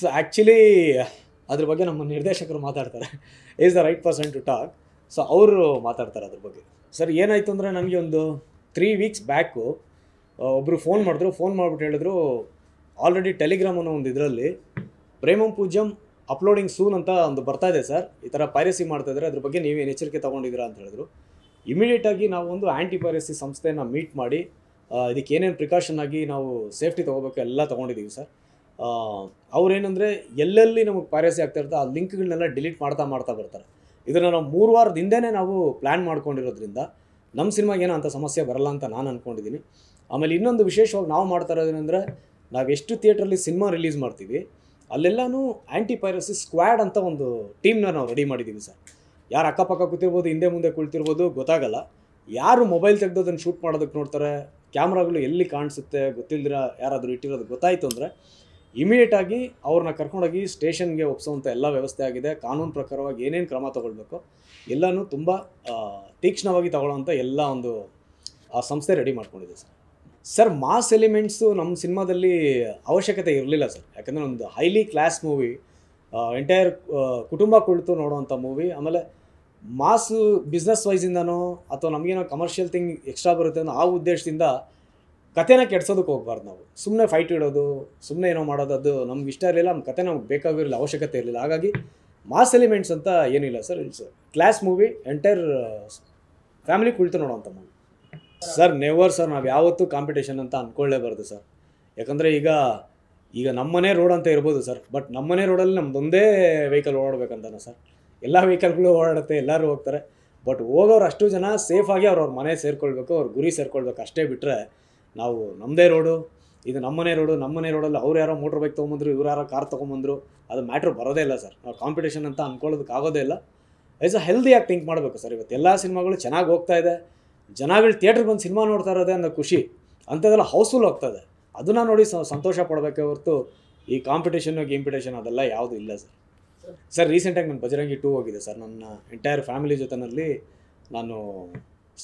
so actually ಅದ್ರ ಬಗ್ಗೆ ನಮ್ಮ ನಿರ್ದೇಶಕರು ಮಾತಾಡ್ತಾರೆ is the right person to talk so ಅವರು ಮಾತಾಡ್ತಾರೆ ಅದ್ರ ಬಗ್ಗೆ ಸರ್ ಏನಾಯಿತು ಅಂದರೆ ನನಗೆ ಒಂದು ತ್ರೀ ವೀಕ್ಸ್ ಬ್ಯಾಕು ಒಬ್ಬರು ಫೋನ್ ಮಾಡಿದ್ರು ಫೋನ್ ಮಾಡಿಬಿಟ್ಟು ಹೇಳಿದ್ರು ಆಲ್ರೆಡಿ ಟೆಲಿಗ್ರಾಮ್ ಅನ್ನೋ ಒಂದು ಇದರಲ್ಲಿ ಪ್ರೇಮಂ ಪೂಜ್ಯಂ ಅಪ್ಲೋಡಿಂಗ್ ಸೂನ್ ಅಂತ ಒಂದು ಬರ್ತಾ ಇದೆ ಸರ್ ಈ ಥರ ಪೈರಸಿ ಇದ್ದಾರೆ ಅದ್ರ ಬಗ್ಗೆ ನೀವೇನು ಎಚ್ಚರಿಕೆ ತೊಗೊಂಡಿದ್ದೀರಾ ಅಂತ ಹೇಳಿದ್ರು ಇಮಿಡಿಯೇಟಾಗಿ ಒಂದು ಆ್ಯಂಟಿ ಪೈರಸಿ ಸಂಸ್ಥೆಯನ್ನು ಮೀಟ್ ಮಾಡಿ ಇದಕ್ಕೆ ಏನೇನು ಪ್ರಿಕಾಷನ್ ಆಗಿ ನಾವು ಸೇಫ್ಟಿ ತೊಗೋಬೇಕು ಎಲ್ಲ ತೊಗೊಂಡಿದ್ದೀವಿ ಸರ್ ಅವ್ರೇನಂದರೆ ಎಲ್ಲೆಲ್ಲಿ ನಮಗೆ ಪೈರಸಿ ಆಗ್ತಾ ಆ ಲಿಂಕ್ಗಳನ್ನೆಲ್ಲ ಡಿಲೀಟ್ ಮಾಡ್ತಾ ಮಾಡ್ತಾ ಬರ್ತಾರೆ ಇದನ್ನು ನಾವು ಮೂರು ವಾರದ ಹಿಂದೆ ನಾವು ಪ್ಲ್ಯಾನ್ ಮಾಡ್ಕೊಂಡಿರೋದ್ರಿಂದ ನಮ್ಮ ಸಿನಿಮಾಗೆ ಏನೋ ಅಂಥ ಸಮಸ್ಯೆ ಬರಲ್ಲ ಅಂತ ನಾನು ಅಂದ್ಕೊಂಡಿದ್ದೀನಿ ಆಮೇಲೆ ಇನ್ನೊಂದು ವಿಶೇಷವಾಗಿ ನಾವು ಮಾಡ್ತಾ ಇರೋದೇನೆಂದರೆ ನಾವು ಎಷ್ಟು ಥಿಯೇಟ್ರಲ್ಲಿ ಸಿನಿಮಾ ರಿಲೀಸ್ ಮಾಡ್ತೀವಿ ಅಲ್ಲೆಲ್ಲನೂ ಆ್ಯಂಟಿ ಪೈರಸಿ ಸ್ಕ್ವಾಡ್ ಅಂತ ಒಂದು ಟೀಮ್ನ ನಾವು ರೆಡಿ ಮಾಡಿದ್ದೀವಿ ಸರ್ ಯಾರು ಅಕ್ಕಪಕ್ಕ ಕೂತಿರ್ಬೋದು ಹಿಂದೆ ಮುಂದೆ ಕುಳಿತಿರ್ಬೋದು ಗೊತ್ತಾಗಲ್ಲ ಯಾರು ಮೊಬೈಲ್ ತೆಗೆದು ಅದನ್ನು ಶೂಟ್ ಮಾಡೋದಕ್ಕೆ ನೋಡ್ತಾರೆ ಕ್ಯಾಮ್ರಾಗಳು ಎಲ್ಲಿ ಕಾಣಿಸುತ್ತೆ ಗೊತ್ತಿಲ್ಲದಿರ ಯಾರಾದರೂ ಇಟ್ಟಿರೋದು ಗೊತ್ತಾಯಿತು ಅಂದರೆ ಇಮಿಡಿಯೇಟಾಗಿ ಅವ್ರನ್ನ ಕರ್ಕೊಂಡೋಗಿ ಸ್ಟೇಷನ್ಗೆ ಒಪ್ಸೋವಂಥ ಎಲ್ಲ ವ್ಯವಸ್ಥೆ ಆಗಿದೆ ಕಾನೂನು ಪ್ರಕಾರವಾಗಿ ಏನೇನು ಕ್ರಮ ತೊಗೊಳ್ಬೇಕು ಎಲ್ಲನೂ ತುಂಬ ತೀಕ್ಷ್ಣವಾಗಿ ತಗೊಳ್ಳೋವಂಥ ಎಲ್ಲ ಒಂದು ಆ ಸಂಸ್ಥೆ ರೆಡಿ ಮಾಡ್ಕೊಂಡಿದೆ ಸರ್ ಸರ್ ಮಾಸ್ ಎಲಿಮೆಂಟ್ಸು ನಮ್ಮ ಸಿನಿಮಾದಲ್ಲಿ ಅವಶ್ಯಕತೆ ಇರಲಿಲ್ಲ ಸರ್ ಯಾಕಂದರೆ ಒಂದು ಹೈಲಿ ಕ್ಲಾಸ್ ಮೂವಿ ಎಂಟೈರ್ ಕುಟುಂಬ ಕುಳಿತು ನೋಡೋವಂಥ ಮೂವಿ ಆಮೇಲೆ ಮಾಸು ಬಿಸ್ನೆಸ್ ವೈಸಿಂದನೋ ಅಥವಾ ನಮಗೇನೋ ಕಮರ್ಷಿಯಲ್ ಥಿಂಗ್ ಎಕ್ಸ್ಟ್ರಾ ಬರುತ್ತೆ ಅನ್ನೋ ಆ ಉದ್ದೇಶದಿಂದ ಕಥೆನ ಕೆಡ್ಸೋದಕ್ಕೆ ಹೋಗ್ಬಾರ್ದು ನಾವು ಸುಮ್ಮನೆ ಫೈಟ್ ಇಡೋದು ಸುಮ್ಮನೆ ಏನೋ ಮಾಡೋದು ಅದು ನಮ್ಗೆ ಇಷ್ಟ ಇರಲಿಲ್ಲ ನಮ್ಮ ಕತೆ ನಮ್ಗೆ ಬೇಕಾಗಿರಲಿಲ್ಲ ಅವಶ್ಯಕತೆ ಇರಲಿಲ್ಲ ಹಾಗಾಗಿ ಮಾಸ್ ಎಲಿಮೆಂಟ್ಸ್ ಅಂತ ಏನಿಲ್ಲ sir sir class movie entire family ಕುಳಿತು ನೋಡೋಂಥ ಮೂವಿ ಸರ್ ನೆವರ್ ಸರ್ ನಾವು ಯಾವತ್ತೂ ಕಾಂಪಿಟೇಷನ್ ಅಂತ ಅಂದ್ಕೊಳ್ಳೇಬಾರ್ದು ಸರ್ ಯಾಕಂದರೆ ಈಗ ಈಗ ನಮ್ಮನೇ ರೋಡ್ ಅಂತ ಇರ್ಬೋದು ಸರ್ ಬಟ್ ನಮ್ಮನೇ ರೋಡಲ್ಲಿ ನಮ್ಮದೊಂದೇ ವೆಹಿಕಲ್ ಓಡಾಡ್ಬೇಕಂತಾನೆ ಸರ್ ಎಲ್ಲ ವೆಹಿಕಲ್ಗಳು ಓಡಾಡುತ್ತೆ ಎಲ್ಲರೂ ಹೋಗ್ತಾರೆ ಬಟ್ ಹೋಗೋರು ಅಷ್ಟು ಜನ ಸೇಫಾಗಿ ಅವ್ರವ್ರ ಮನೆ ಸೇರ್ಕೊಳ್ಬೇಕು ಅವ್ರ ಗುರಿ ಸೇರ್ಕೊಳ್ಬೇಕು ಅಷ್ಟೇ ಬಿಟ್ಟರೆ ನಾವು ನಮ್ಮದೇ ರೋಡು ಇದು ನಮ್ಮನೇ ರೋಡು ನಮ್ಮನೇ ರೋಡಲ್ಲಿ ಅವ್ರು ಯಾರೋ ಮೋಟ್ರ್ ಬೈಕ್ ತೊಗೊಂಬಂದ್ರು ಇವ್ರು ಯಾರೋ ಕಾರ್ ತೊಗೊಂಬಂದ್ರು ಅದು ಮ್ಯಾಟ್ರ್ ಬರೋದೇ ಇಲ್ಲ ಸರ್ ನಾವು ಕಾಂಪಿಟೇಷನ್ ಅಂತ ಅಂದ್ಕೊಳ್ಳೋದಕ್ಕೆ ಆಗೋದೇ ಇಲ್ಲ ಆಸ್ ಅ ಹೆಲ್ದಿಯಾಗಿ ಥಿಂಕ್ ಮಾಡಬೇಕು ಸರ್ ಇವತ್ತು ಎಲ್ಲ ಸಿನಿಮಾಗಳು ಚೆನ್ನಾಗಿ ಹೋಗ್ತಾ ಇದೆ ಜನಗಳು ಥಿಯೇಟ್ರಿಗೆ ಬಂದು ಸಿನಿಮಾ ನೋಡ್ತಾ ಇರೋದೇ ಅನ್ನೋ ಖುಷಿ ಅಂಥದ್ದೆಲ್ಲ ಹೌಸ್ಫುಲ್ ಇದೆ ಅದನ್ನು ನೋಡಿ ಸಂತೋಷ ಪಡಬೇಕೆ ಹೊರತು ಈ ಕಾಂಪಿಟೇಷನ್ಗೆ ಗೇಂಪಿಟೇಷನ್ ಅದೆಲ್ಲ ಯಾವುದು ಇಲ್ಲ ಸರ್ ಸರ್ ರೀಸೆಂಟಾಗಿ ನಾನು ಬಜರಂಗಿ ಟೂ ಹೋಗಿದೆ ಸರ್ ನನ್ನ ಎಂಟೈರ್ ಫ್ಯಾಮಿಲಿ ಜೊತೆನಲ್ಲಿ ನಾನು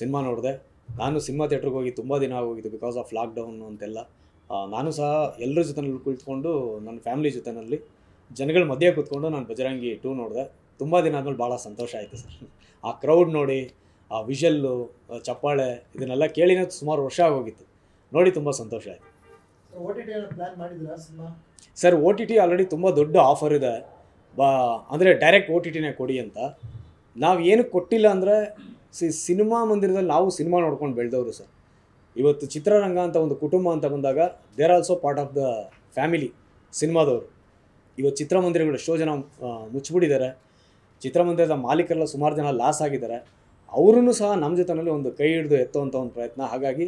ಸಿನಿಮಾ ನೋಡಿದೆ ನಾನು ಸಿನಿಮಾ ಥಿಯೇಟ್ರಿಗೆ ಹೋಗಿ ತುಂಬ ದಿನ ಆಗೋಗಿದ್ದು ಬಿಕಾಸ್ ಆಫ್ ಲಾಕ್ಡೌನ್ ಅಂತೆಲ್ಲ ನಾನು ಸಹ ಎಲ್ಲರ ಜೊತೆನಲ್ಲಿ ಕುಳಿತುಕೊಂಡು ನನ್ನ ಫ್ಯಾಮಿಲಿ ಜೊತೆನಲ್ಲಿ ಜನಗಳ ಮಧ್ಯೆ ಕೂತ್ಕೊಂಡು ನಾನು ಬಜರಂಗಿ ಟೂ ನೋಡಿದೆ ತುಂಬ ದಿನ ಆದಮೇಲೆ ಭಾಳ ಸಂತೋಷ ಆಯಿತು ಸರ್ ಆ ಕ್ರೌಡ್ ನೋಡಿ ಆ ವಿಷಲ್ಲು ಚಪ್ಪಾಳೆ ಇದನ್ನೆಲ್ಲ ಕೇಳಿನ ಸುಮಾರು ವರ್ಷ ಆಗೋಗಿತ್ತು ನೋಡಿ ತುಂಬ ಸಂತೋಷ ಆಯಿತು sir O T T already ತುಂಬ ದೊಡ್ಡ ಆಫರ್ ಇದೆ ಬಾ ಅಂದರೆ ಡೈರೆಕ್ಟ್ ಓ ಟಿ ಟಿನೇ ಕೊಡಿ ಅಂತ ನಾವು ಏನಕ್ಕೆ ಕೊಟ್ಟಿಲ್ಲ ಅಂದರೆ ಸಿ ಸಿನಿಮಾ ಮಂದಿರದಲ್ಲಿ ನಾವು ಸಿನಿಮಾ ನೋಡ್ಕೊಂಡು ಬೆಳೆದವರು ಸರ್ ಇವತ್ತು ಚಿತ್ರರಂಗ ಅಂತ ಒಂದು ಕುಟುಂಬ ಅಂತ ಬಂದಾಗ there also part of the family ಸಿನಿಮಾದವರು ಇವತ್ತು ಚಿತ್ರಮಂದಿರಗಳು ಎಷ್ಟೋ ಜನ ಮುಚ್ಚಿಬಿಟ್ಟಿದ್ದಾರೆ ಚಿತ್ರಮಂದಿರದ ಮಾಲೀಕರೆಲ್ಲ ಸುಮಾರು ಜನ ಲಾಸ್ ಆಗಿದ್ದಾರೆ ಅವರೂ ಸಹ ನಮ್ಮ ಜೊತೆಯಲ್ಲಿ ಒಂದು ಕೈ ಹಿಡಿದು ಎತ್ತುವಂಥ ಒಂದು ಪ್ರಯತ್ನ ಹಾಗಾಗಿ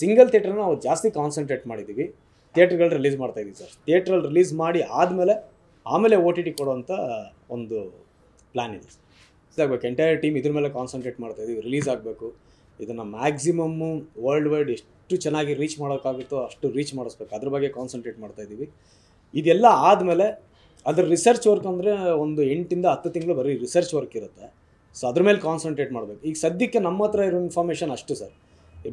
ಸಿಂಗಲ್ ಥಿಯೇಟ್ರನ್ನ ನಾವು ಜಾಸ್ತಿ ಕಾನ್ಸಂಟ್ರೇಟ್ ಮಾಡಿದ್ದೀವಿ ಥಿಯೇಟ್ರ್ಗಳು ರಿಲೀಸ್ ಮಾಡ್ತಾ ಇದ್ದೀವಿ ಸರ್ ಥಿಯೇಟ್ರಲ್ಲಿ ರಿಲೀಸ್ ಮಾಡಿ ಆದಮೇಲೆ ಆಮೇಲೆ ಓ ಟಿ ಟಿ ಕೊಡುವಂಥ ಒಂದು ಪ್ಲ್ಯಾನ್ ಇದೆ ಸರ್ ಇದಾಗಬೇಕು ಎಂಟೈರ್ ಟೀಮ್ ಇದ್ರ ಮೇಲೆ ಕಾನ್ಸಂಟ್ರೇಟ್ ಮಾಡ್ತಾ ಇದೀವಿ ರಿಲೀಸ್ ಆಗಬೇಕು ಇದನ್ನು ಮ್ಯಾಕ್ಸಿಮಮ್ಮು ವರ್ಲ್ಡ್ ವೈಡ್ ಎಷ್ಟು ಚೆನ್ನಾಗಿ ರೀಚ್ ಮಾಡೋಕ್ಕಾಗುತ್ತೋ ಅಷ್ಟು ರೀಚ್ ಮಾಡಿಸ್ಬೇಕು ಅದ್ರ ಬಗ್ಗೆ ಕಾನ್ಸಂಟ್ರೇಟ್ ಮಾಡ್ತಾ ಇದ್ದೀವಿ ಇದೆಲ್ಲ ಆದಮೇಲೆ ಅದ್ರ ರಿಸರ್ಚ್ ವರ್ಕ್ ಅಂದರೆ ಒಂದು ಎಂಟಿಂದ ಹತ್ತು ತಿಂಗಳು ಬರೀ ರಿಸರ್ಚ್ ವರ್ಕ್ ಇರುತ್ತೆ ಸೊ ಅದ್ರ ಮೇಲೆ ಕಾನ್ಸಂಟ್ರೇಟ್ ಮಾಡಬೇಕು ಈಗ ಸದ್ಯಕ್ಕೆ ನಮ್ಮ ಹತ್ರ ಇರೋ ಇನ್ಫಾರ್ಮೇಷನ್ ಅಷ್ಟು ಸರ್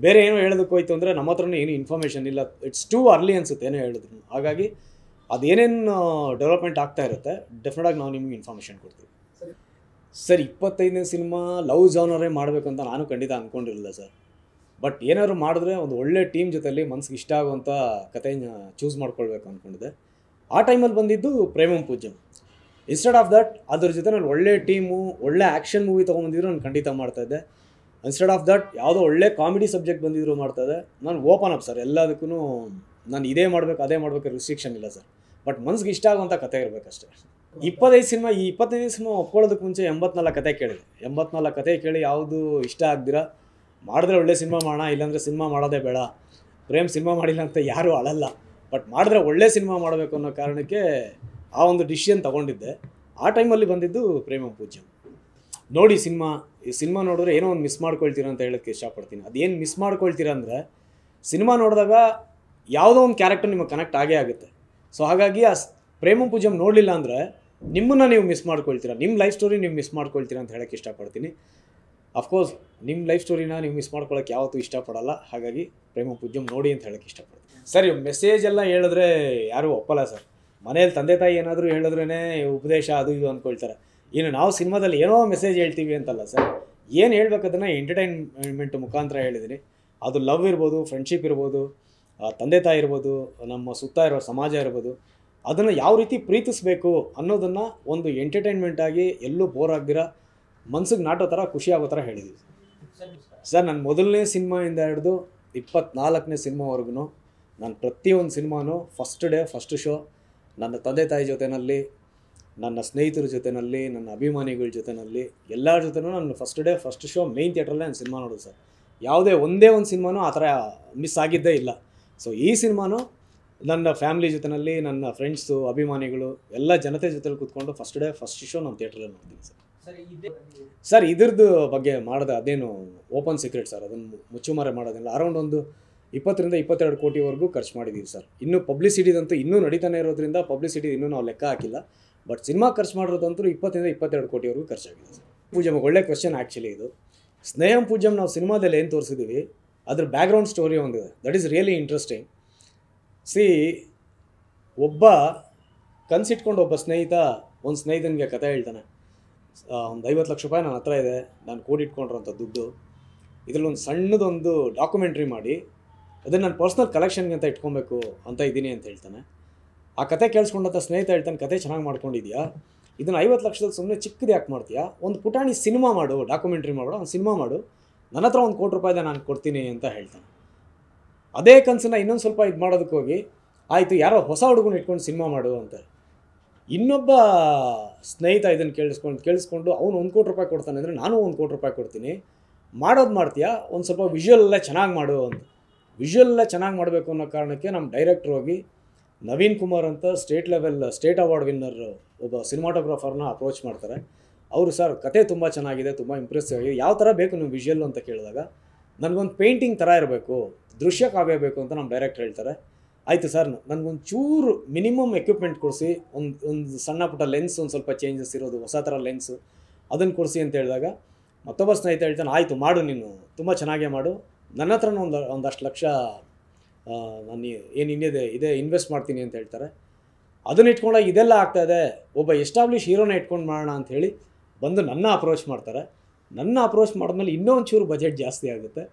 ಬೇರೆ ಏನೋ ಹೇಳೋದಕ್ಕೆ ಹೋಯ್ತು ಅಂದರೆ ನಮ್ಮ ಹತ್ರನೂ ಏನು ಇನ್ಫಾರ್ಮೇಷನ್ ಇಲ್ಲ ಇಟ್ಸ್ ಟೂ ಅರ್ಲಿ ಅನ್ಸುತ್ತೆ ಏನೋ ಹೇಳಿದ್ರು ಹಾಗಾಗಿ ಅದೇನೇನು ಡೆವಲಪ್ಮೆಂಟ್ ಆಗ್ತಾ ಇರುತ್ತೆ ಡೆಫಿನೆಟಾಗಿ ನಾವು ನಿಮಗೆ ಇನ್ಫಾರ್ಮೇಷನ್ ಕೊಡ್ತೀವಿ ಸರ್ ಇಪ್ಪತ್ತೈದನೇ ಸಿನಿಮಾ ಲವ್ ಜಾನರೇ ಮಾಡಬೇಕಂತ ನಾನು ಖಂಡಿತ ಅಂದ್ಕೊಂಡಿರಲಿಲ್ಲ ಸರ್ ಬಟ್ ಏನಾದ್ರು ಮಾಡಿದ್ರೆ ಒಂದು ಒಳ್ಳೆ ಟೀಮ್ ಜೊತೆಲಿ ಮನ್ಸಿಗೆ ಇಷ್ಟ ಆಗುವಂಥ ಕಥೆನ ಚೂಸ್ ಮಾಡ್ಕೊಳ್ಬೇಕು ಅಂದ್ಕೊಂಡಿದ್ದೆ ಆ ಟೈಮಲ್ಲಿ ಬಂದಿದ್ದು Premam Poojyam instead of that ಅದ್ರ ಜೊತೆ ನಾನು ಒಳ್ಳೆ ಟೀಮು ಒಳ್ಳೆ ಆ್ಯಕ್ಷನ್ ಮೂವಿ ತೊಗೊಂಬಂದಿದ್ರು ನಾನು ಖಂಡಿತ ಮಾಡ್ತಾಯಿದ್ದೆ ಇನ್ಸ್ಟೆಡ್ ಆಫ್ ದಟ್ ಯಾವುದೋ ಒಳ್ಳೆ ಕಾಮಿಡಿ ಸಬ್ಜೆಕ್ಟ್ ಬಂದಿದ್ರು ಮಾಡ್ತಾಯಿದ್ದೆ ನಾನು ಓಪನ್ ಅಪ್ ಸರ್ ಎಲ್ಲದಕ್ಕೂ ನಾನು ಇದೇ ಮಾಡಬೇಕು ಅದೇ ಮಾಡಬೇಕು ರಿಸ್ಟ್ರಿಕ್ಷನ್ ಇಲ್ಲ ಸರ್ ಬಟ್ ಮನ್ಸಿಗೆ ಇಷ್ಟ ಆಗುವಂಥ ಕತೆ ಇರಬೇಕಷ್ಟೇ ಇಪ್ಪತ್ತೈದು ಸಿನಿಮಾ ಈ ಇಪ್ಪತ್ತೈದು ಸಿನಿಮಾ ಒಪ್ಕೊಳ್ಳೋದಕ್ಕೆ ಮುಂಚೆ ಎಂಬತ್ನಾಲ್ಕು ಕತೆ ಕೇಳಿದೆ ಎಂಬತ್ನಾಲ್ಕು ಕತೆ ಕೇಳಿ ಯಾವುದು ಇಷ್ಟ ಆಗ್ದಿರ ಮಾಡಿದ್ರೆ ಒಳ್ಳೆ ಸಿನಿಮಾ ಮಾಡೋಣ ಇಲ್ಲಾಂದರೆ ಸಿನಿಮಾ ಮಾಡೋದೇ ಬೇಡ ಪ್ರೇಮ್ ಸಿನಿಮಾ ಮಾಡಿಲ್ಲ ಅಂತ ಯಾರೂ ಅಳಲ್ಲ ಬಟ್ ಮಾಡಿದ್ರೆ ಒಳ್ಳೆ ಸಿನಿಮಾ ಮಾಡಬೇಕು ಅನ್ನೋ ಕಾರಣಕ್ಕೆ ಆ ಒಂದು ಡಿಸಿಷನ್ ತೊಗೊಂಡಿದ್ದೆ ಆ ಟೈಮಲ್ಲಿ ಬಂದಿದ್ದು ಪ್ರೇಮ ಪೂಜ್ಯ ನೋಡಿ ಸಿನಿಮಾ ಈ ಸಿನಿಮಾ ನೋಡಿದ್ರೆ ಏನೋ ಒಂದು ಮಿಸ್ ಮಾಡ್ಕೊಳ್ತೀರಾ ಅಂತ ಹೇಳೋಕ್ಕೆ ಇಷ್ಟಪಡ್ತೀನಿ ಅದೇನು ಮಿಸ್ ಮಾಡ್ಕೊಳ್ತೀರಾ ಅಂದರೆ ಸಿನಿಮಾ ನೋಡಿದಾಗ ಯಾವುದೋ ಒಂದು ಕ್ಯಾರೆಕ್ಟರ್ ನಿಮಗೆ ಕನೆಕ್ಟ್ ಆಗೇ ಆಗುತ್ತೆ ಸೊ ಹಾಗಾಗಿ ಆ ಪ್ರೇಮ ಪೂಜಂ ನೋಡಲಿಲ್ಲ ಅಂದರೆ ನಿಮ್ಮನ್ನು ನೀವು ಮಿಸ್ ಮಾಡ್ಕೊಳ್ತೀರಾ ನಿಮ್ಮ ಲೈಫ್ ಸ್ಟೋರಿ ನೀವು ಮಿಸ್ ಮಾಡ್ಕೊಳ್ತೀರಾ ಅಂತ ಹೇಳೋಕ್ಕೆ ಇಷ್ಟಪಡ್ತೀನಿ ಅಫ್ಕೋರ್ಸ್ ನಿಮ್ಮ ಲೈಫ್ ಸ್ಟೋರಿನ ನೀವು ಮಿಸ್ ಮಾಡ್ಕೊಳ್ಳೋಕೆ ಯಾವತ್ತೂ ಇಷ್ಟಪಡಲ್ಲ ಹಾಗಾಗಿ ಪ್ರೇಮ ಪೂಜ್ಯಂ ನೋಡಿ ಅಂತ ಹೇಳೋಕ್ಕೆ ಇಷ್ಟಪಡ್ತೀನಿ ಸರ್ ಇವ್ ಮೆಸೇಜ್ ಎಲ್ಲ ಹೇಳಿದ್ರೆ ಯಾರೂ ಒಪ್ಪಲ್ಲ ಸರ್ ಮನೇಲಿ ತಂದೆ ತಾಯಿ ಏನಾದರೂ ಹೇಳಿದ್ರೇ ಉಪದೇಶ ಅದು ಇದು ಅಂದ್ಕೊಳ್ತಾರೆ ಇನ್ನು ನಾವು ಸಿನಿಮಾದಲ್ಲಿ ಏನೋ ಮೆಸೇಜ್ ಹೇಳ್ತೀವಿ ಅಂತಲ್ಲ ಸರ್ ಏನು ಹೇಳ್ಬೇಕದನ್ನು ಎಂಟರ್ಟೈನ್ಮೆಂಟ್ ಮುಖಾಂತರ ಹೇಳಿದ್ದೀನಿ ಅದು ಲವ್ ಇರ್ಬೋದು ಫ್ರೆಂಡ್ಶಿಪ್ ಇರ್ಬೋದು ತಂದೆ ತಾಯಿ ಇರ್ಬೋದು ನಮ್ಮ ಸುತ್ತ ಇರೋ ಸಮಾಜ ಇರ್ಬೋದು ಅದನ್ನು ಯಾವ ರೀತಿ ಪ್ರೀತಿಸಬೇಕು ಅನ್ನೋದನ್ನು ಒಂದು ಎಂಟರ್ಟೈನ್ಮೆಂಟಾಗಿ ಎಲ್ಲೂ ಬೋರ್ ಆಗ್ದಿರ ಮನ್ಸಿಗೆ ನಾಟೋ ಥರ ಖುಷಿ ಆಗೋ ಥರ ಹೇಳಿದ್ವಿ ಸರ್ ನನ್ನ ಮೊದಲನೇ ಸಿನಿಮಾಯಿಂದ ಹಿಡಿದು ಇಪ್ಪತ್ನಾಲ್ಕನೇ ಸಿನಿಮಾವರೆಗೂ ನಾನು ಪ್ರತಿಯೊಂದು ಸಿನಿಮಾನು ಫಸ್ಟ್ ಡೇ ಫಸ್ಟ್ ಶೋ ನನ್ನ ತಂದೆ ತಾಯಿ ಜೊತೆಯಲ್ಲಿ ನನ್ನ ಸ್ನೇಹಿತರ ಜೊತೆಯಲ್ಲಿ ನನ್ನ ಅಭಿಮಾನಿಗಳ ಜೊತೆಯಲ್ಲಿ ಎಲ್ಲರ ಜೊತೆನೂ ನಾನು first day first show main ಥಿಯೇಟ್ರಲ್ಲೇ ನಾನು ಸಿನಿಮಾ ನೋಡೋದು ಸರ್ ಯಾವುದೇ ಒಂದೇ ಒಂದು ಸಿನಿಮಾನೂ ಆ ಥರ ಮಿಸ್ ಆಗಿದ್ದೇ ಇಲ್ಲ ಸೊ ಈ ಸಿನಿಮಾನು ನನ್ನ ಫ್ಯಾಮಿಲಿ ಜೊತೆಯಲ್ಲಿ ನನ್ನ ಫ್ರೆಂಡ್ಸು ಅಭಿಮಾನಿಗಳು ಎಲ್ಲ ಜನತೆ ಜೊತೆಲಿ ಕೂತ್ಕೊಂಡು ಫಸ್ಟ್ ಡೇ ಫಸ್ಟ್ ಶೋ ನಾನು ಥಿಯೇಟ್ರಲ್ಲಿ ನೋಡ್ತೀನಿ ಸರ್ ಸರ್ ಇದ್ರದ್ದು ಬಗ್ಗೆ ಮಾಡಿದೆ ಅದೇನು ಓಪನ್ ಸೀಕ್ರೆಟ್ ಸರ್ ಅದನ್ನು ಮುಚ್ಚುಮಾರೆ ಮಾಡೋದಿಲ್ಲ ಅರೌಂಡ್ ಒಂದು ಇಪ್ಪತ್ತರಿಂದ ಇಪ್ಪತ್ತೆರಡು ಕೋಟಿವರೆಗೂ ಖರ್ಚು ಮಾಡಿದ್ದೀವಿ ಸರ್ ಇನ್ನೂ ಪಬ್ಲಿಸಿಟಿದಂತೂ ಇನ್ನೂ ನಡೀತಾನೆ ಇರೋದ್ರಿಂದ ಪಬ್ಲಿಸಿಟಿ ಇನ್ನೂ ನಾವು ಲೆಕ್ಕ ಹಾಕಿಲ್ಲ ಬಟ್ ಸಿನಿಮಾ ಖರ್ಚು ಮಾಡಿರೋದಂತೂ ಇಪ್ಪತ್ತರಿಂದ ಇಪ್ಪತ್ತೆರಡು ಕೋಟಿವರೆಗೂ ಖರ್ಚಾಗಿದೆ ಸರ್ ಪೂಜಮ್ಮ ಒಳ್ಳೆ ಕ್ವೆಶನ್ ಆ್ಯಕ್ಚುಲಿ ಇದು ಸ್ನೇಹಂ ಪೂಜಮ್ ನಾವು ಸಿನಿಮಾದಲ್ಲಿ ಏನು ತೋರಿಸಿದ್ದೀವಿ ಅದ್ರ ಬ್ಯಾಕ್ಗ್ರೌಂಡ್ ಸ್ಟೋರಿ ಒಂದಿದೆ ದಟ್ ಈಸ್ ರಿಯಲಿ ಇಂಟ್ರೆಸ್ಟಿಂಗ್ ಸಿ ಒಬ್ಬ ಕನ್ಸಿಟ್ಕೊಂಡು ಒಬ್ಬ ಸ್ನೇಹಿತ ಒಂದು ಸ್ನೇಹಿತನಿಗೆ ಕತೆ ಹೇಳ್ತಾನೆ ಒಂದು ಐವತ್ತು ಲಕ್ಷ ರೂಪಾಯಿ ನನ್ನ ಹತ್ರ ಇದೆ ನಾನು ಕೂಡಿಟ್ಕೊಂಡಿರೋಂಥ ದುಡ್ಡು ಇದರಲ್ಲೊಂದು ಸಣ್ಣದೊಂದು ಡಾಕ್ಯುಮೆಂಟ್ರಿ ಮಾಡಿ ಅದನ್ನು ನಾನು ಪರ್ಸ್ನಲ್ ಕಲೆಕ್ಷನ್ಗೆ ಅಂತ ಇಟ್ಕೊಬೇಕು ಅಂತ ಇದ್ದೀನಿ ಅಂತ ಹೇಳ್ತಾನೆ ಆ ಕತೆ ಕೇಳಿಸ್ಕೊಂಡಂಥ ಸ್ನೇಹಿತ ಹೇಳ್ತಾನೆ ಕತೆ ಚೆನ್ನಾಗಿ ಮಾಡ್ಕೊಂಡಿದ್ಯಾ ಇದನ್ನು ಐವತ್ತು ಲಕ್ಷದಲ್ಲಿ ಸುಮ್ಮನೆ ಚಿಕ್ಕದು ಯಾಕೆ ಮಾಡ್ತೀಯಾ ಒಂದು ಪುಟಾಣಿ ಸಿನಿಮಾ ಮಾಡು ಡಾಕ್ಯುಮೆಂಟ್ರಿ ಮಾಡೋ ಒಂದು ಸಿನಿಮಾ ಮಾಡು ನನ್ನ ಹತ್ರ ಒಂದು ಕೋಟಿ ರೂಪಾಯಿದೆ ನಾನು ಕೊಡ್ತೀನಿ ಅಂತ ಹೇಳ್ತಾನೆ ಅದೇ ಕನಸನ್ನ ಇನ್ನೊಂದು ಸ್ವಲ್ಪ ಇದು ಮಾಡೋದಕ್ಕೆ ಹೋಗಿ ಆಯಿತು ಯಾರೋ ಹೊಸ ಹುಡುಗನ ಇಟ್ಕೊಂಡು ಸಿನಿಮಾ ಮಾಡು ಅಂತ ಇನ್ನೊಬ್ಬ ಸ್ನೇಹಿತ ಇದನ್ನು ಕೇಳಿಸ್ಕೊಂಡು ಕೇಳಿಸ್ಕೊಂಡು ಅವನು ಒಂದು ಕೋಟಿ ರೂಪಾಯಿ ಕೊಡ್ತಾನೆ ಅಂದರೆ ನಾನು ಒಂದು ಕೋಟಿ ರೂಪಾಯಿ ಕೊಡ್ತೀನಿ ಮಾಡೋದು ಮಾಡ್ತೀಯಾ ಒಂದು ಸ್ವಲ್ಪ ಎಲ್ಲ ಚೆನ್ನಾಗಿ ಮಾಡು ಅಂತ ಎಲ್ಲ ಚೆನ್ನಾಗಿ ಮಾಡಬೇಕು ಅನ್ನೋ ಕಾರಣಕ್ಕೆ ನಮ್ಮ ಡೈರೆಕ್ಟ್ರ್ ಹೋಗಿ ನವೀನ್ ಕುಮಾರ್ ಅಂತ state level state award winner ಒಬ್ಬ ಸಿನಿಮಾಟೋಗ್ರಾಫರ್ನ ಅಪ್ರೋಚ್ ಮಾಡ್ತಾರೆ ಅವರು ಸರ್ ಕತೆ ತುಂಬ ಚೆನ್ನಾಗಿದೆ ತುಂಬ ಇಂಪ್ರೆಸ್ ಆಗಿದೆ ಯಾವ ಥರ ಬೇಕು ನೀವು ವಿಷುವಲ್ ಅಂತ ಕೇಳಿದಾಗ ನನಗೊಂದು ಪೇಂಟಿಂಗ್ ಥರ ಇರಬೇಕು ದೃಶ್ಯ ಕಾವ್ಯ ಬೇಕು ಅಂತ ನಮ್ಮ ಡೈರೆಕ್ಟ್ ಹೇಳ್ತಾರೆ ಆಯಿತು ಸರ್ ನನಗೊಂದು ಚೂರು ಮಿನಿಮಮ್ ಎಕ್ವಿಪ್ಮೆಂಟ್ ಕೊಡಿಸಿ ಒಂದು ಒಂದು ಸಣ್ಣ ಪುಟ್ಟ ಲೆನ್ಸ್ ಒಂದು ಸ್ವಲ್ಪ ಚೇಂಜಸ್ ಇರೋದು ಹೊಸ ಥರ ಲೆನ್ಸು ಅದನ್ನು ಕೊಡಿಸಿ ಅಂತ ಹೇಳಿದಾಗ ಮತ್ತೊಬ್ಬ ಸ್ನೇಹಿತ ಹೇಳ್ತಾನೆ ಆಯಿತು ಮಾಡು ನೀನು ತುಂಬ ಚೆನ್ನಾಗೇ ಮಾಡು ನನ್ನ ಹತ್ರನೂ ಒಂದು ಒಂದಷ್ಟು ಲಕ್ಷ ನಾನು ಏನು ಇನ್ನಿದೆ ಇದೇ ಇನ್ವೆಸ್ಟ್ ಮಾಡ್ತೀನಿ ಅಂತ ಹೇಳ್ತಾರೆ ಅದನ್ನ ಇಟ್ಕೊಂಡಾಗ ಇದೆಲ್ಲ ಆಗ್ತಾಯಿದೆ ಒಬ್ಬ ಎಸ್ಟಾಬ್ಲಿಷ್ ಹೀರೋನ ಇಟ್ಕೊಂಡು ಮಾಡೋಣ ಅಂತ ಹೇಳಿ ಬಂದು ನನ್ನ ಅಪ್ರೋಚ್ ಮಾಡ್ತಾರೆ ನನ್ನ ಅಪ್ರೋಚ್ ಮಾಡಿದ್ಮೇಲೆ ಇನ್ನೂ ಒಂಚೂರು ಬಜೆಟ್ ಜಾಸ್ತಿ ಆಗುತ್ತೆ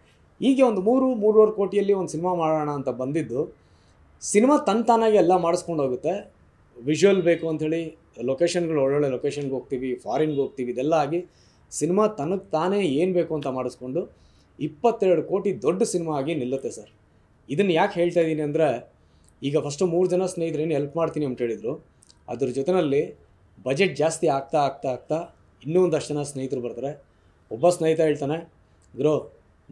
ಹೀಗೆ ಒಂದು ಮೂರು ಮೂರುವರೆ ಕೋಟಿಯಲ್ಲಿ ಒಂದು ಸಿನಿಮಾ ಮಾಡೋಣ ಅಂತ ಬಂದಿದ್ದು ಸಿನಿಮಾ ತನ್ನ ತಾನಾಗಿ ಎಲ್ಲ ಮಾಡಿಸ್ಕೊಂಡು ಹೋಗುತ್ತೆ ವಿಜುವಲ್ ಬೇಕು ಅಂಥೇಳಿ ಲೊಕೇಶನ್ಗಳು ಒಳ್ಳೊಳ್ಳೆ ಲೊಕೇಶನ್ಗೆ ಹೋಗ್ತೀವಿ ಫಾರಿನ್ಗೆ ಹೋಗ್ತೀವಿ ಇದೆಲ್ಲ ಆಗಿ ಸಿನಿಮಾ ತನಗೆ ತಾನೇ ಏನು ಬೇಕು ಅಂತ ಮಾಡಿಸ್ಕೊಂಡು ಇಪ್ಪತ್ತೆರಡು ಕೋಟಿ ದೊಡ್ಡ ಸಿನಿಮಾ ಆಗಿ ನಿಲ್ಲುತ್ತೆ ಸರ್ ಇದನ್ನು ಯಾಕೆ ಹೇಳ್ತಾ ಇದ್ದೀನಿ ಅಂದರೆ ಈಗ ಫಸ್ಟು ಮೂರು ಜನ ಏನು ಹೆಲ್ಪ್ ಮಾಡ್ತೀನಿ ಅಂತ ಹೇಳಿದರು ಅದ್ರ ಜೊತೆಯಲ್ಲಿ ಬಜೆಟ್ ಜಾಸ್ತಿ ಆಗ್ತಾ ಆಗ್ತಾ ಆಗ್ತಾ ಇನ್ನೂ ಒಂದಷ್ಟು ಜನ ಸ್ನೇಹಿತರು ಬರ್ತಾರೆ ಒಬ್ಬ ಸ್ನೇಹಿತ ಹೇಳ್ತಾನೆ ಗುರು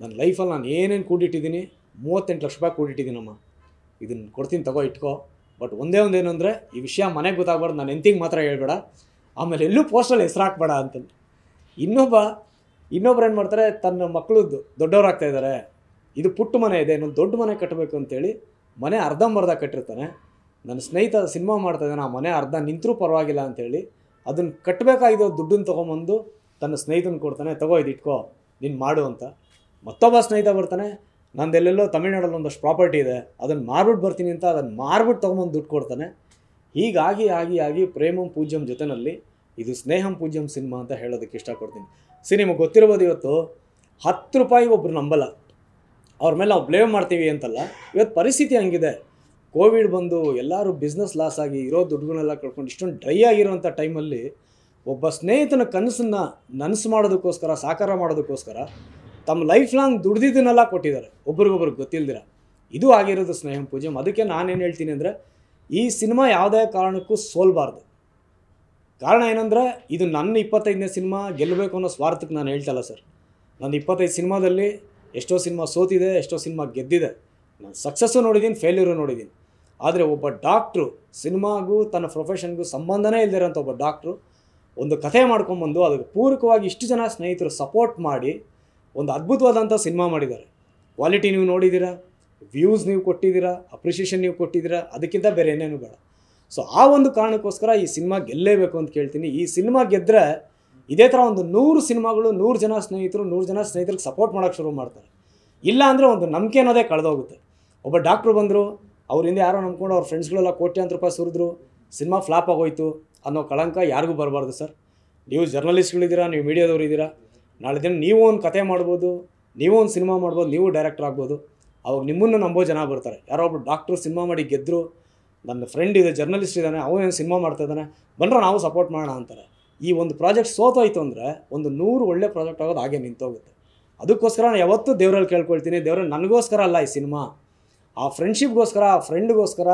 ನನ್ನ ಲೈಫಲ್ಲಿ ನಾನು ಏನೇನು ಕೂಡಿಟ್ಟಿದ್ದೀನಿ ಮೂವತ್ತೆಂಟು ಲಕ್ಷ ರೂಪಾಯಿ ಕೂಡಿಟ್ಟಿದ್ದೀನಮ್ಮ ಇದನ್ನು ಕೊಡ್ತೀನಿ ತಗೋ ಇಟ್ಕೋ ಬಟ್ ಒಂದೇ ಒಂದು ಏನು ಅಂದರೆ ಈ ವಿಷಯ ಮನೆಗೆ ಗೊತ್ತಾಗ್ಬಾರ್ದು ನಾನು ಎಂತಿಗೆ ಮಾತ್ರ ಹೇಳ್ಬೇಡ ಆಮೇಲೆ ಎಲ್ಲೂ ಪೋಸ್ಟಲ್ಲಿ ಹೆಸರು ಹಾಕ್ಬೇಡ ಅಂತಂದು ಇನ್ನೊಬ್ಬ ಇನ್ನೊಬ್ರು ಏನು ಮಾಡ್ತಾರೆ ತನ್ನ ಮಕ್ಕಳು ದೊಡ್ಡವರಾಗ್ತಾ ಇದ್ದಾರೆ ಇದು ಪುಟ್ಟ ಮನೆ ಇದೆ ಇನ್ನೊಂದು ದೊಡ್ಡ ಮನೆ ಕಟ್ಟಬೇಕು ಅಂತೇಳಿ ಮನೆ ಅರ್ಧಂಬರ್ಧ ಕಟ್ಟಿರ್ತಾನೆ ನನ್ನ ಸ್ನೇಹಿತ ಸಿನಿಮಾ ಮಾಡ್ತಾ ಇದ್ದಾನೆ ಆ ಮನೆ ಅರ್ಧ ನಿಂತರೂ ಪರವಾಗಿಲ್ಲ ಅಂತೇಳಿ ಅದನ್ನು ಕಟ್ಟಬೇಕಾಗಿರೋ ದುಡ್ಡನ್ನು ತೊಗೊಂಬಂದು ತನ್ನ ಸ್ನೇಹಿತನ ಕೊಡ್ತಾನೆ ತಗೋ ಇದಿಟ್ಕೋ ಇಟ್ಕೋ ನೀನು ಮಾಡು ಅಂತ ಮತ್ತೊಬ್ಬ ಸ್ನೇಹಿತ ಬರ್ತಾನೆ ನಂದು ಎಲ್ಲೆಲ್ಲೋ ತಮಿಳ್ನಾಡಲ್ಲಿ ಒಂದಷ್ಟು ಪ್ರಾಪರ್ಟಿ ಇದೆ ಅದನ್ನು ಮಾರ್ಬಿಟ್ಟು ಬರ್ತೀನಿ ಅಂತ ಅದನ್ನು ಮಾರ್ಬಿಟ್ಟು ತೊಗೊಂಬಂದು ದುಡ್ಡು ಕೊಡ್ತಾನೆ ಹೀಗಾಗಿ ಆಗಿ ಆಗಿ ಪ್ರೇಮಂ ಪೂಜ್ಯಂ ಜೊತೆಯಲ್ಲಿ ಇದು ಸ್ನೇಹಂ ಪೂಜ್ಯಂ ಸಿನಿಮಾ ಅಂತ ಹೇಳೋದಕ್ಕೆ ಇಷ್ಟಪಡ್ತೀನಿ ಸಿನಿಮಾ ಗೊತ್ತಿರ್ಬೋದು ಇವತ್ತು ಹತ್ತು ರೂಪಾಯಿ ಒಬ್ಬರು ನಂಬಲ್ಲ ಅವ್ರ ಮೇಲೆ ನಾವು ಬ್ಲೇವ್ ಮಾಡ್ತೀವಿ ಅಂತಲ್ಲ ಇವತ್ತು ಪರಿಸ್ಥಿತಿ ಹಂಗಿದೆ ಕೋವಿಡ್ ಬಂದು ಎಲ್ಲರೂ ಬಿಸ್ನೆಸ್ ಲಾಸ್ ಆಗಿ ಇರೋ ದುಡ್ಡುಗಳನ್ನೆಲ್ಲ ಕಳ್ಕೊಂಡು ಇಷ್ಟೊಂದು ಡ್ರೈ ಆಗಿರೋಂಥ ಟೈಮಲ್ಲಿ ಒಬ್ಬ ಸ್ನೇಹಿತನ ಕನಸನ್ನು ನನಸು ಮಾಡೋದಕ್ಕೋಸ್ಕರ ಸಾಕಾರ ಮಾಡೋದಕ್ಕೋಸ್ಕರ ತಮ್ಮ ಲೈಫ್ ಲಾಂಗ್ ದುಡ್ದಿದ್ದನ್ನೆಲ್ಲ ಕೊಟ್ಟಿದ್ದಾರೆ ಒಬ್ರಿಗೊಬ್ರಿಗೆ ಗೊತ್ತಿಲ್ದಿರ ಇದು ಆಗಿರೋದು ಸ್ನೇಹಂ ಪೂಜ್ಯಂ ಅದಕ್ಕೆ ನಾನೇನು ಹೇಳ್ತೀನಿ ಅಂದರೆ ಈ ಸಿನಿಮಾ ಯಾವುದೇ ಕಾರಣಕ್ಕೂ ಸೋಲ್ಬಾರ್ದು ಕಾರಣ ಏನಂದರೆ ಇದು ನನ್ನ ಇಪ್ಪತ್ತೈದನೇ ಸಿನಿಮಾ ಗೆಲ್ಲಬೇಕು ಅನ್ನೋ ಸ್ವಾರ್ಥಕ್ಕೆ ನಾನು ಹೇಳ್ತಲ್ಲ ಸರ್ ನನ್ನ ಇಪ್ಪತ್ತೈದು ಸಿನಿಮಾದಲ್ಲಿ ಎಷ್ಟೋ ಸಿನಿಮಾ ಸೋತಿದೆ ಎಷ್ಟೋ ಸಿನಿಮಾ ಗೆದ್ದಿದೆ ನಾನು ಸಕ್ಸಸ್ಸು ನೋಡಿದ್ದೀನಿ ಫೇಲ್ಯೂರು ನೋಡಿದ್ದೀನಿ ಆದರೆ ಒಬ್ಬ ಡಾಕ್ಟ್ರು ಸಿನಿಮಾಗೂ ತನ್ನ ಪ್ರೊಫೆಷನ್ಗೂ ಸಂಬಂಧನೇ ಇಲ್ದಿರೋಂಥ ಒಬ್ಬ ಡಾಕ್ಟ್ರು ಒಂದು ಕಥೆ ಮಾಡ್ಕೊಂಬಂದು ಅದಕ್ಕೆ ಪೂರಕವಾಗಿ ಇಷ್ಟು ಜನ ಸ್ನೇಹಿತರು ಸಪೋರ್ಟ್ ಮಾಡಿ ಒಂದು ಅದ್ಭುತವಾದಂಥ ಸಿನಿಮಾ ಮಾಡಿದ್ದಾರೆ ಕ್ವಾಲಿಟಿ ನೀವು ನೋಡಿದ್ದೀರಾ ವ್ಯೂಸ್ ನೀವು ಕೊಟ್ಟಿದ್ದೀರಾ ಅಪ್ರಿಷಿಯೇಷನ್ ನೀವು ಕೊಟ್ಟಿದ್ದೀರಾ ಅದಕ್ಕಿಂತ ಬೇರೆ ಏನೇನು ಬೇಡ ಸೊ ಆ ಒಂದು ಕಾರಣಕ್ಕೋಸ್ಕರ ಈ ಸಿನಿಮಾ ಗೆಲ್ಲೇಬೇಕು ಅಂತ ಕೇಳ್ತೀನಿ ಈ ಸಿನಿಮಾ ಗೆದ್ದರೆ ಇದೇ ಥರ ಒಂದು ನೂರು ಸಿನಿಮಾಗಳು ನೂರು ಜನ ಸ್ನೇಹಿತರು ನೂರು ಜನ ಸ್ನೇಹಿತರಿಗೆ ಸಪೋರ್ಟ್ ಮಾಡೋಕ್ಕೆ ಶುರು ಮಾಡ್ತಾರೆ ಇಲ್ಲ ಅಂದರೆ ಒಂದು ನಂಬಿಕೆ ಅನ್ನೋದೇ ಕಳೆದೋಗುತ್ತೆ ಒಬ್ಬ ಡಾಕ್ಟ್ರು ಬಂದರು ಅವ್ರಿಂದ ಯಾರೋ ನಂಬ್ಕೊಂಡು ಅವ್ರ ಫ್ರೆಂಡ್ಸ್ಗಳೆಲ್ಲ ಕೋಟ್ಯಾಂತರ ರೂಪಾಯಿ ಸುರಿದ್ರು ಸಿನಿಮಾ ಫ್ಲಾಪ್ ಆಗೋಯ್ತು ಅನ್ನೋ ಕಳಂಕ ಯಾರಿಗೂ ಬರಬಾರ್ದು ಸರ್ ನೀವು ಜರ್ನಲಿಸ್ಟ್ಗಳಿದ್ದೀರಾ ನೀವು ಮೀಡಿಯಾದವರು ಇದ್ದೀರಾ ನಾಳೆ ದಿನ ನೀವು ಒಂದು ಕತೆ ಮಾಡ್ಬೋದು ನೀವು ಒಂದು ಸಿನಿಮಾ ಮಾಡ್ಬೋದು ನೀವು ಡೈರೆಕ್ಟರ್ ಆಗ್ಬೋದು ಅವಾಗ ನಿಮ್ಮನ್ನು ನಂಬೋ ಜನ ಬರ್ತಾರೆ ಯಾರೋ ಒಬ್ಬರು ಡಾಕ್ಟ್ರು ಸಿನಿಮಾ ಮಾಡಿ ಗೆದ್ದರು ನನ್ನ ಫ್ರೆಂಡ್ ಇದೆ ಜರ್ನಲಿಸ್ಟ್ ಇದ್ದಾನೆ ಏನು ಸಿನಿಮಾ ಮಾಡ್ತಾ ಇದ್ದಾನೆ ಬಂದ್ರೆ ನಾವು ಸಪೋರ್ಟ್ ಮಾಡೋಣ ಅಂತಾರೆ ಈ ಒಂದು ಪ್ರಾಜೆಕ್ಟ್ ಸೋತೋಯ್ತು ಅಂದರೆ ಒಂದು ನೂರು ಒಳ್ಳೆ ಪ್ರಾಜೆಕ್ಟ್ ಆಗೋದು ಹಾಗೆ ನಿಂತೋಗುತ್ತೆ ಅದಕ್ಕೋಸ್ಕರ ನಾನು ಯಾವತ್ತೂ ದೇವರಲ್ಲಿ ಕೇಳ್ಕೊಳ್ತೀನಿ ದೇವ್ರಲ್ಲಿ ನನಗೋಸ್ಕರ ಅಲ್ಲ ಈ ಸಿನಿಮಾ ಆ ಫ್ರೆಂಡ್ಶಿಪ್ಗೋಸ್ಕರ ಆ ಫ್ರೆಂಡ್ಗೋಸ್ಕರ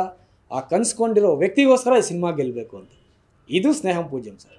ಆ ಕನ್ಸ್ಕೊಂಡಿರೋ ವ್ಯಕ್ತಿಗೋಸ್ಕರ ಈ ಸಿನಿಮಾ ಗೆಲ್ಲಬೇಕು ಅಂತ ಇದು ಸ್ನೇಹಂ ಪೂಜ್ಯಂ ಸರ್